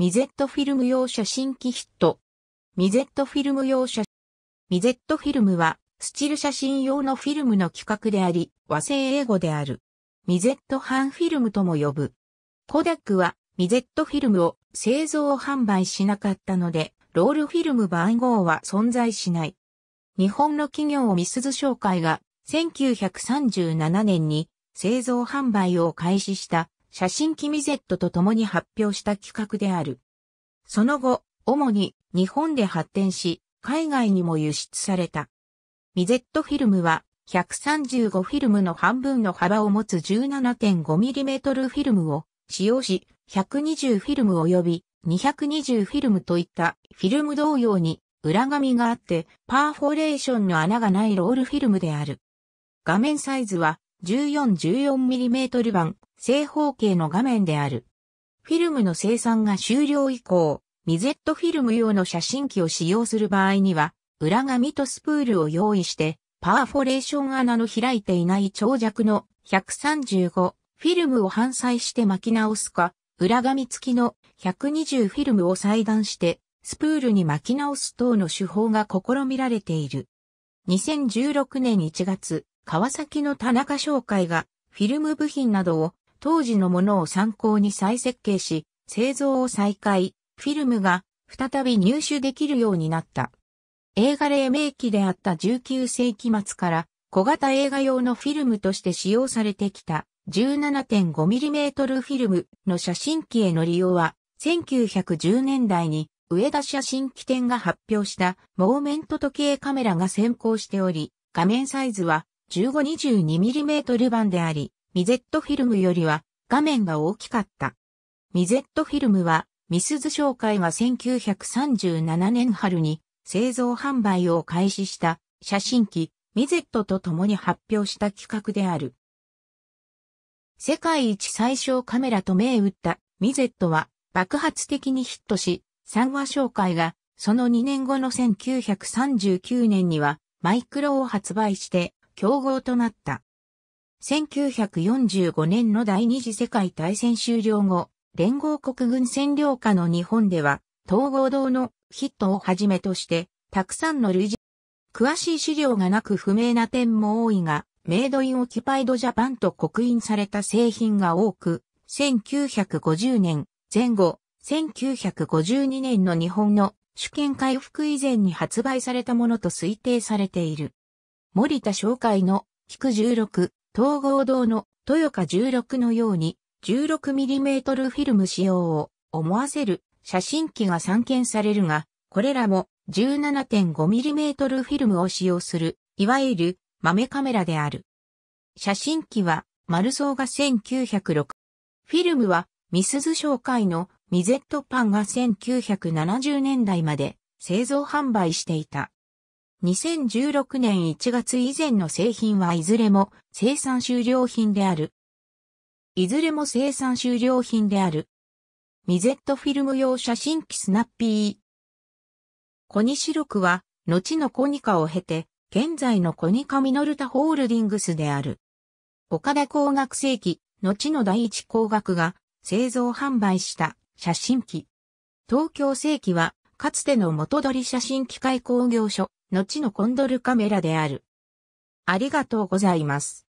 ミゼットフィルム用写真機ヒット。ミゼットフィルム用写、ミゼットフィルムは、スチル写真用のフィルムの企画であり、和製英語である。ミゼット版フィルムとも呼ぶ。コダックは、ミゼットフィルムを製造販売しなかったので、ロールフィルム番号は存在しない。日本の企業ミスズ商会が1937年に製造販売を開始した写真機ミゼットと共に発表した企画である。その後、主に日本で発展し、海外にも輸出された。ミゼットフィルムは、135フィルムの半分の幅を持つ 17.5mm フィルムを使用し、120フィルム及び220フィルムといったフィルム同様に裏紙があって、パーフォレーションの穴がないロールフィルムである。画面サイズは 1414mm 版正方形の画面である。フィルムの生産が終了以降、ミゼットフィルム用の写真機を使用する場合には、裏紙とスプールを用意して、パーフォレーション穴の開いていない長尺の135フィルムを反載して巻き直すか、裏紙付きの120フィルムを裁断してスプールに巻き直す等の手法が試みられている。2016年1月、川崎の田中商会がフィルム部品などを当時のものを参考に再設計し、製造を再開、フィルムが再び入手できるようになった。映画黎明期であった19世紀末から小型映画用のフィルムとして使用されてきた 17.5mm フィルムの写真機への利用は1910年代に上田写真機店が発表したモーメント時計カメラが先行しており、画面サイズは 1522mm 版であり、ミゼットフィルムよりは画面が大きかった。ミゼットフィルムは、ミスズ商会が1937年春に製造販売を開始した写真機ミゼットと共に発表した企画である。世界一最小カメラと銘打ったミゼットは爆発的にヒットし、三話商会がその2年後の1939年にはマイクロを発売して競合となった。1945年の第二次世界大戦終了後、連合国軍占領下の日本では、統合堂のヒットをはじめとして、たくさんの類似。詳しい資料がなく不明な点も多いが、メイドインオキュパイドジャパンと刻印された製品が多く、1950年前後、1952年の日本の主権回復以前に発売されたものと推定されている。森田商会の菊16、統合堂の豊香16のように 16mm フィルム使用を思わせる写真機が散見されるが、これらも 17.5mm フィルムを使用する、いわゆる豆カメラである。写真機はマルソーが1906。フィルムはミスズ商会のミゼットパンが1970年代まで製造販売していた。2016年1月以前の製品はいずれも生産終了品である。いずれも生産終了品である。ミゼットフィルム用写真機スナッピー。コニシロクは、後のコニカを経て、現在のコニカミノルタホールディングスである。岡田工学世紀後の第一工学が製造販売した写真機。東京世紀は、かつての元取写真機械工業所、後のコンドルカメラである。ありがとうございます。